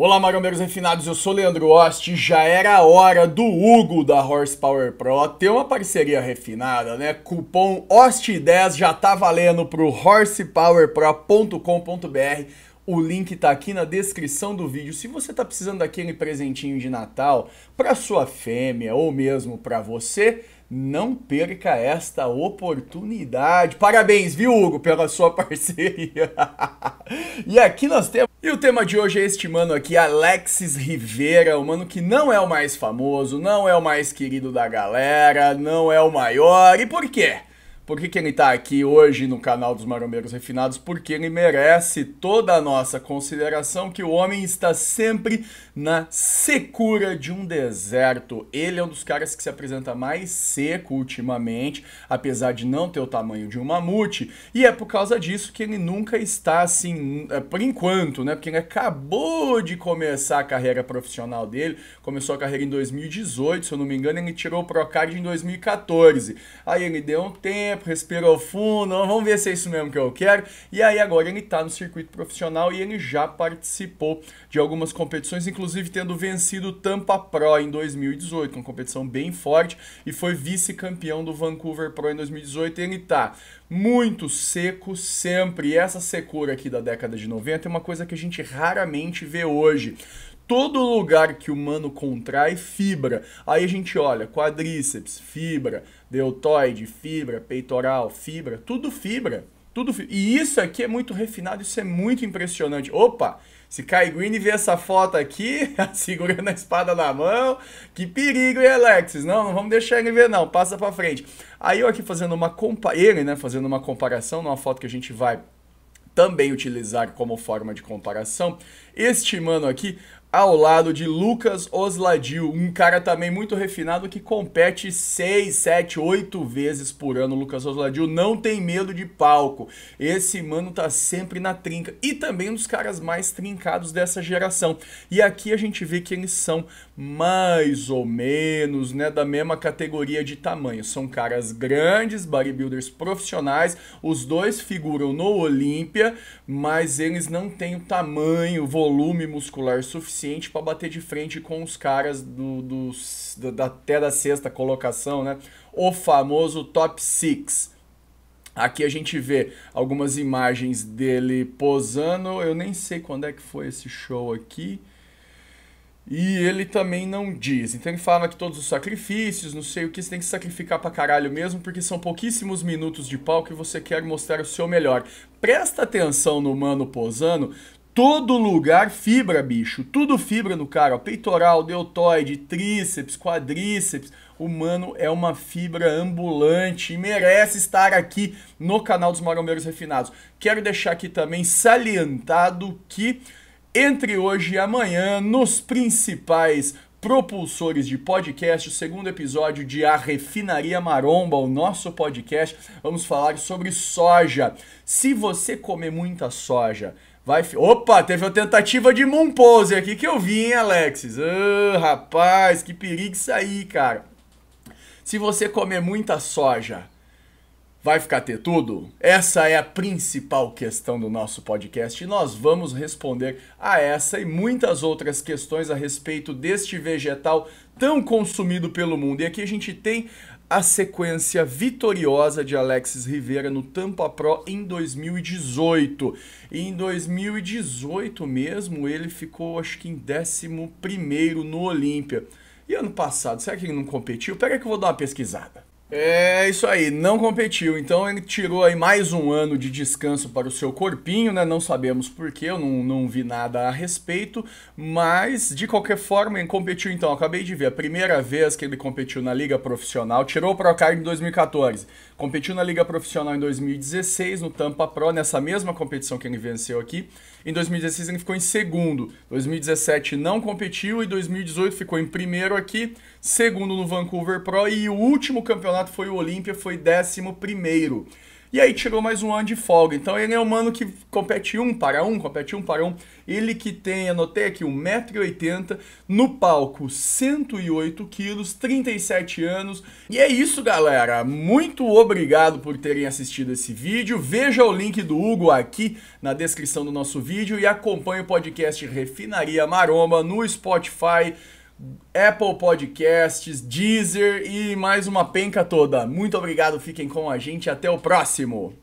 Olá, marombeiros refinados, eu sou Leandro Oste. Já era a hora do Hugo da Horsepower Pro ter uma parceria refinada, né? Cupom oste 10 já tá valendo pro horsepowerpro.com.br o link está aqui na descrição do vídeo. Se você está precisando daquele presentinho de Natal para sua fêmea ou mesmo para você, não perca esta oportunidade. Parabéns, viu, Hugo, pela sua parceria. e aqui nós temos e o tema de hoje é este mano aqui, Alexis Rivera, o mano que não é o mais famoso, não é o mais querido da galera, não é o maior. E por quê? Por que, que ele está aqui hoje no canal dos Marombeiros Refinados? Porque ele merece toda a nossa consideração que o homem está sempre na secura de um deserto. Ele é um dos caras que se apresenta mais seco ultimamente, apesar de não ter o tamanho de um mamute. E é por causa disso que ele nunca está assim, é, por enquanto, né? Porque ele acabou de começar a carreira profissional dele. Começou a carreira em 2018, se eu não me engano, ele tirou o Procard em 2014. Aí ele deu um tempo tempo, respirou fundo, vamos ver se é isso mesmo que eu quero. E aí agora ele está no circuito profissional e ele já participou de algumas competições, inclusive tendo vencido Tampa Pro em 2018, uma competição bem forte, e foi vice-campeão do Vancouver Pro em 2018. ele está muito seco sempre. E essa secura aqui da década de 90 é uma coisa que a gente raramente vê hoje todo lugar que o humano contrai, fibra. Aí a gente olha quadríceps, fibra, deltoide, fibra, peitoral, fibra, tudo fibra. Tudo fibra. E isso aqui é muito refinado, isso é muito impressionante. Opa! Se Kai Green vê essa foto aqui, segurando a espada na mão, que perigo, hein, Alexis? Não, não vamos deixar ele ver, não. Passa para frente. Aí eu aqui fazendo uma comparação, ele, né, fazendo uma comparação numa foto que a gente vai também utilizar como forma de comparação, Este mano aqui ao lado de Lucas Osladil, um cara também muito refinado que compete 6, 7, 8 vezes por ano. Lucas Osladil não tem medo de palco. Esse mano tá sempre na trinca e também um dos caras mais trincados dessa geração. E aqui a gente vê que eles são mais ou menos, né, da mesma categoria de tamanho. São caras grandes, bodybuilders profissionais. Os dois figuram no Olímpia, mas eles não têm o tamanho, volume muscular suficiente suficiente para bater de frente com os caras do, do, do, até da sexta colocação, né? O famoso top 6. Aqui a gente vê algumas imagens dele posando. Eu nem sei quando é que foi esse show aqui. E ele também não diz. Então ele fala que todos os sacrifícios, não sei o que, você tem que sacrificar pra caralho mesmo, porque são pouquíssimos minutos de palco e você quer mostrar o seu melhor. Presta atenção no mano posando, todo lugar fibra, bicho. Tudo fibra no cara. Ó. Peitoral, deltoide, tríceps, quadríceps. O mano é uma fibra ambulante e merece estar aqui no canal dos Marombeiros Refinados. Quero deixar aqui também salientado que entre hoje e amanhã, nos principais propulsores de podcast, o segundo episódio de A Refinaria Maromba, o nosso podcast, vamos falar sobre soja. Se você comer muita soja, Vai, Opa, teve uma tentativa de pose aqui que eu vi, hein, Alexis? Oh, rapaz, que perigo isso aí, cara. Se você comer muita soja, vai ficar ter tudo? Essa é a principal questão do nosso podcast e nós vamos responder a essa e muitas outras questões a respeito deste vegetal tão consumido pelo mundo. E aqui a gente tem a sequência vitoriosa de Alexis Rivera no Tampa Pro em 2018. E em 2018 mesmo, ele ficou acho que em 11 no Olímpia. E ano passado, será que ele não competiu? Pega que eu vou dar uma pesquisada. É isso aí, não competiu. Então ele tirou aí mais um ano de descanso para o seu corpinho, né? Não sabemos porquê, eu não, não vi nada a respeito, mas de qualquer forma ele competiu então. Acabei de ver, a primeira vez que ele competiu na Liga Profissional, tirou o Procard em 2014. Competiu na Liga Profissional em 2016, no Tampa Pro, nessa mesma competição que ele venceu aqui. Em 2016 ele ficou em segundo. 2017 não competiu e 2018 ficou em primeiro aqui, segundo no Vancouver Pro e o último campeonato foi o Olímpia, foi décimo primeiro. E aí tirou mais um ano de folga. Então ele é um mano que compete um para um, compete um para um. Ele que tem, anotei aqui, 1,80m, no palco 108kg, 37 anos. E é isso, galera. Muito obrigado por terem assistido esse vídeo. Veja o link do Hugo aqui na descrição do nosso vídeo e acompanhe o podcast Refinaria Maromba no Spotify. Apple Podcasts, Deezer e mais uma penca toda. Muito obrigado, fiquem com a gente, até o próximo!